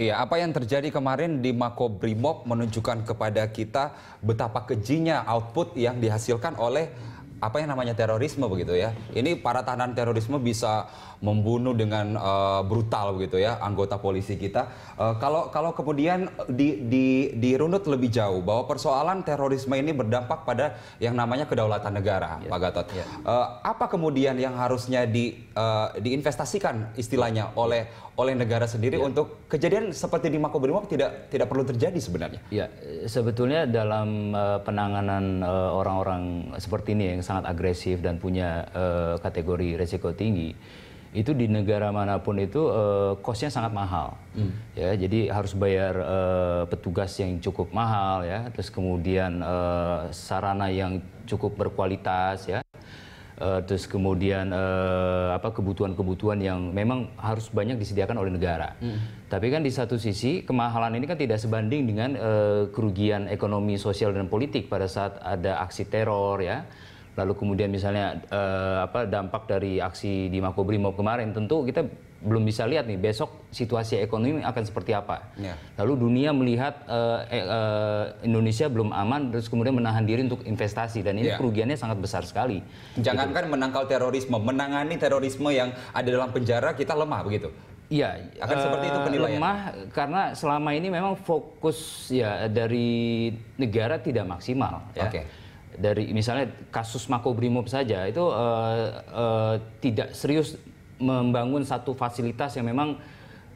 Iya, apa yang terjadi kemarin di Makobrimob menunjukkan kepada kita betapa kejinya output yang dihasilkan oleh apa yang namanya terorisme begitu ya. Ini para tahanan terorisme bisa membunuh dengan uh, brutal begitu ya anggota polisi kita. Uh, kalau kalau kemudian di, di, dirunut lebih jauh bahwa persoalan terorisme ini berdampak pada yang namanya kedaulatan negara, ya. Pak Gatot. Ya. Uh, apa kemudian yang harusnya di, uh, diinvestasikan istilahnya oleh oleh negara sendiri ya. untuk kejadian seperti di Makobrimob tidak tidak perlu terjadi sebenarnya? Ya sebetulnya dalam uh, penanganan orang-orang uh, seperti ini yang sangat agresif dan punya uh, kategori resiko tinggi itu di negara manapun itu uh, sangat mahal hmm. ya jadi harus bayar uh, petugas yang cukup mahal ya terus kemudian uh, sarana yang cukup berkualitas ya uh, terus kemudian uh, apa kebutuhan-kebutuhan yang memang harus banyak disediakan oleh negara hmm. tapi kan di satu sisi kemahalan ini kan tidak sebanding dengan uh, kerugian ekonomi sosial dan politik pada saat ada aksi teror ya lalu kemudian misalnya eh, apa dampak dari aksi di Makobrimob kemarin tentu kita belum bisa lihat nih besok situasi ekonomi akan seperti apa. Yeah. Lalu dunia melihat eh, eh, eh, Indonesia belum aman terus kemudian menahan diri untuk investasi dan ini yeah. kerugiannya sangat besar sekali. Jangankan gitu. menangkal terorisme, menangani terorisme yang ada dalam penjara kita lemah begitu. Iya, akan uh, seperti itu eh, penilaian. Lemah karena selama ini memang fokus ya dari negara tidak maksimal. Ya. Okay dari misalnya kasus Makobrimob saja itu uh, uh, tidak serius membangun satu fasilitas yang memang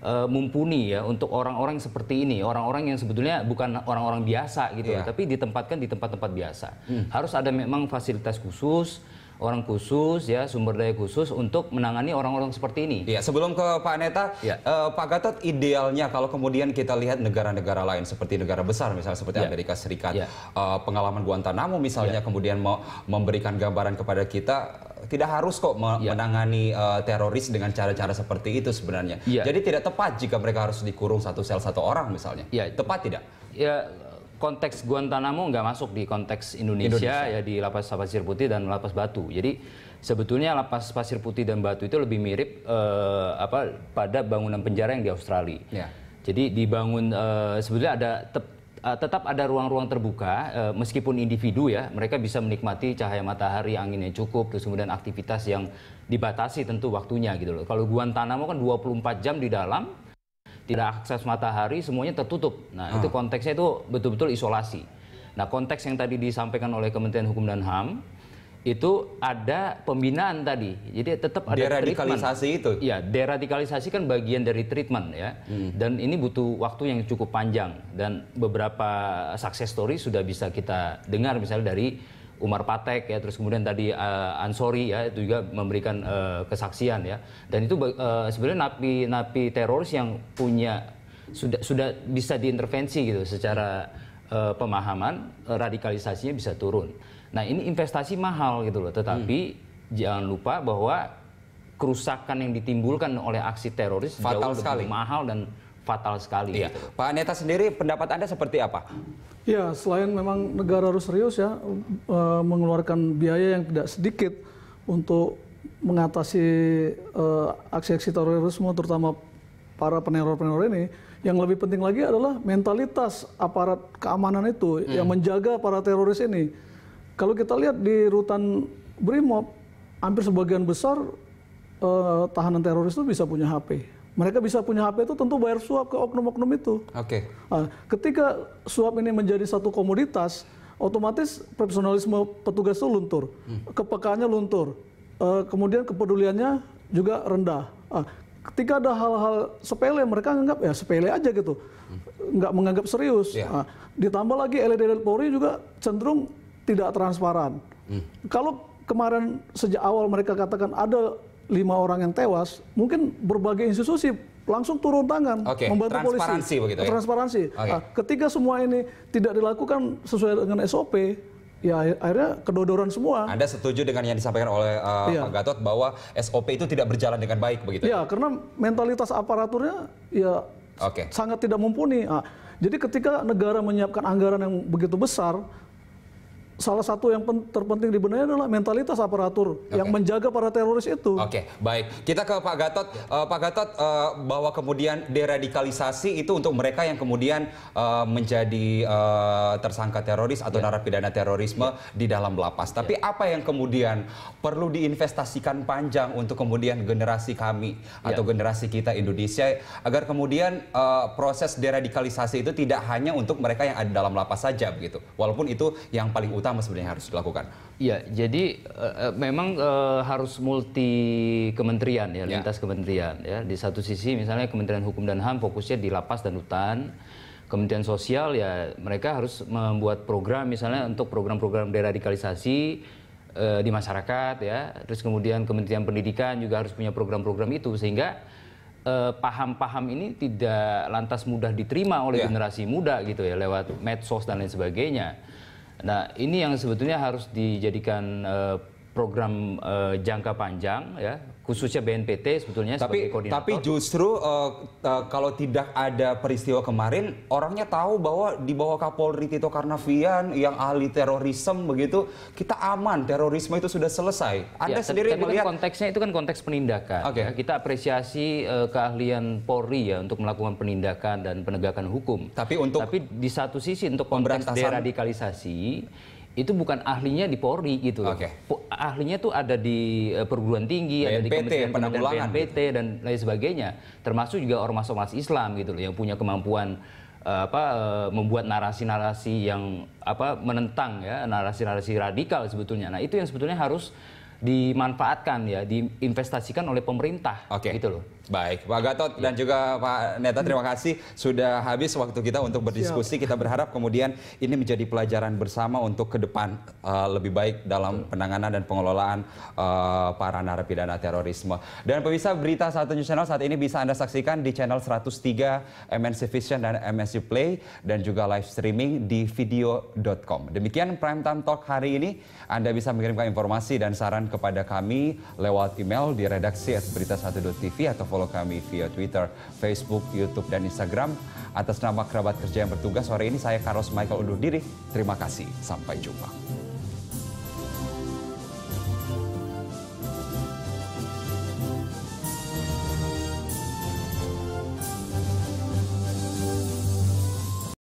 uh, mumpuni ya untuk orang-orang seperti ini, orang-orang yang sebetulnya bukan orang-orang biasa gitu, yeah. Iya. tapi ditempatkan di tempat-tempat biasa. Hmm. Harus ada memang fasilitas khusus orang khusus ya sumber daya khusus untuk menangani orang-orang seperti ini. Ya, sebelum ke Pak Neta, ya. eh, Pak Gatot idealnya kalau kemudian kita lihat negara-negara lain seperti negara besar misalnya seperti ya. Amerika Serikat, ya. eh, pengalaman Guantanamo misalnya ya. kemudian mau memberikan gambaran kepada kita tidak harus kok ya. menangani uh, teroris dengan cara-cara seperti itu sebenarnya. Ya. Jadi tidak tepat jika mereka harus dikurung satu sel satu orang misalnya. Ya. Tepat tidak? Ya konteks Guantanamo nggak masuk di konteks Indonesia, Indonesia. ya di lapas Pasir Putih dan lapas Batu. Jadi sebetulnya lapas Pasir Putih dan Batu itu lebih mirip uh, apa pada bangunan penjara yang di Australia. Ya. Jadi dibangun uh, sebetulnya ada tep, eh, tetap ada ruang-ruang terbuka uh, meskipun individu ya mereka bisa menikmati cahaya matahari, angin yang cukup, terus kemudian aktivitas yang dibatasi tentu waktunya gitu loh. Kalau Guantanamo kan 24 jam di dalam tidak akses matahari, semuanya tertutup. Nah, itu ah. konteksnya itu betul-betul isolasi. Nah, konteks yang tadi disampaikan oleh Kementerian Hukum dan HAM itu ada pembinaan tadi. Jadi tetap ada deradikalisasi itu. Iya, deradikalisasi kan bagian dari treatment ya. Hmm. Dan ini butuh waktu yang cukup panjang dan beberapa success story sudah bisa kita dengar misalnya dari Umar Patek ya terus kemudian tadi uh, Ansori ya itu juga memberikan uh, kesaksian ya dan itu uh, sebenarnya napi napi teroris yang punya sudah sudah bisa diintervensi gitu secara uh, pemahaman radikalisasinya bisa turun. Nah, ini investasi mahal gitu loh, tetapi hmm. jangan lupa bahwa kerusakan yang ditimbulkan oleh aksi teroris Fatal jauh lebih sekali. mahal dan fatal sekali. Iya. Gitu. Pak Aneta sendiri pendapat Anda seperti apa? Ya, selain memang negara harus serius ya eh, mengeluarkan biaya yang tidak sedikit untuk mengatasi eh, aksi-aksi terorisme terutama para peneror-peneror ini, yang lebih penting lagi adalah mentalitas aparat keamanan itu hmm. yang menjaga para teroris ini. Kalau kita lihat di rutan Brimob, hampir sebagian besar uh, tahanan teroris itu bisa punya HP. Mereka bisa punya HP itu tentu bayar suap ke oknum-oknum itu. Oke. Okay. Nah, ketika suap ini menjadi satu komoditas, otomatis profesionalisme petugas itu luntur, hmm. kepekaannya luntur, uh, kemudian kepeduliannya juga rendah. Nah, ketika ada hal-hal sepele, mereka menganggap ya sepele aja gitu, hmm. nggak menganggap serius. Yeah. Ya. Nah, ditambah lagi elit-elit Polri juga cenderung tidak transparan. Hmm. Kalau kemarin sejak awal mereka katakan ada lima orang yang tewas, mungkin berbagai institusi langsung turun tangan okay. membantu transparansi polisi. Begitu, ya? Transparansi. Okay. Nah, ketika semua ini tidak dilakukan sesuai dengan SOP, ya akhirnya kedodoran semua. Anda setuju dengan yang disampaikan oleh uh, ya. Pak Gatot bahwa SOP itu tidak berjalan dengan baik begitu? Ya, iya, karena mentalitas aparaturnya ya okay. sangat tidak mumpuni. Nah, jadi ketika negara menyiapkan anggaran yang begitu besar, salah satu yang terpenting di benar adalah mentalitas aparatur okay. yang menjaga para teroris itu. Oke, okay, baik. Kita ke Pak Gatot. Uh, Pak Gatot uh, bahwa kemudian deradikalisasi itu untuk mereka yang kemudian uh, menjadi uh, tersangka teroris atau yeah. narapidana terorisme yeah. di dalam lapas. Tapi yeah. apa yang kemudian perlu diinvestasikan panjang untuk kemudian generasi kami yeah. atau generasi kita Indonesia agar kemudian uh, proses deradikalisasi itu tidak hanya untuk mereka yang ada dalam lapas saja begitu. Walaupun itu yang paling utama utama sebenarnya harus dilakukan? Ya, jadi uh, memang uh, harus multi kementerian ya, ya, lintas kementerian ya. Di satu sisi misalnya Kementerian Hukum dan HAM fokusnya di lapas dan hutan. Kementerian Sosial ya mereka harus membuat program misalnya untuk program-program deradikalisasi uh, di masyarakat ya. Terus kemudian Kementerian Pendidikan juga harus punya program-program itu sehingga paham-paham ini tidak lantas mudah diterima oleh yeah. generasi muda gitu ya lewat medsos dan lain sebagainya. Nah, ini yang sebetulnya harus dijadikan uh, program uh, jangka panjang ya khususnya BNPT sebetulnya tapi, sebagai koordinator. Tapi justru uh, uh, kalau tidak ada peristiwa kemarin orangnya tahu bahwa di bawah Kapolri Tito Karnavian yang ahli terorisme begitu kita aman terorisme itu sudah selesai. Ya, Anda ya, sendiri kan melihat kan konteksnya itu kan konteks penindakan. Okay. Ya. Kita apresiasi uh, keahlian Polri ya untuk melakukan penindakan dan penegakan hukum. Tapi untuk tapi di satu sisi untuk konteks deradikalisasi itu bukan ahlinya di Polri gitu. Okay. Ahlinya tuh ada di eh, perguruan tinggi, BNPT, ada di Kementerian Penanggulangan BNPT gitu. dan lain sebagainya. Termasuk juga ormas-ormas Islam gitu loh yang punya kemampuan eh, apa eh, membuat narasi-narasi yang apa menentang ya, narasi-narasi radikal sebetulnya. Nah, itu yang sebetulnya harus dimanfaatkan ya, diinvestasikan oleh pemerintah. Oke. Okay. Gitu loh. Baik, Pak Gatot ya. dan iya. juga Pak Neta terima kasih sudah habis waktu kita untuk berdiskusi. Siap. Kita berharap kemudian ini menjadi pelajaran bersama untuk ke depan uh, lebih baik dalam Betul. penanganan dan pengelolaan uh, para narapidana terorisme. Dan pemirsa berita satu News Channel saat ini bisa Anda saksikan di channel 103 MNC Vision dan MNC Play dan juga live streaming di video.com. Demikian Prime Time Talk hari ini. Anda bisa mengirimkan informasi dan saran ke kepada kami lewat email di redaksi at berita 1.tv atau follow kami via Twitter, Facebook, Youtube, dan Instagram. Atas nama kerabat kerja yang bertugas, sore ini saya Karos Michael undur diri. Terima kasih, sampai jumpa.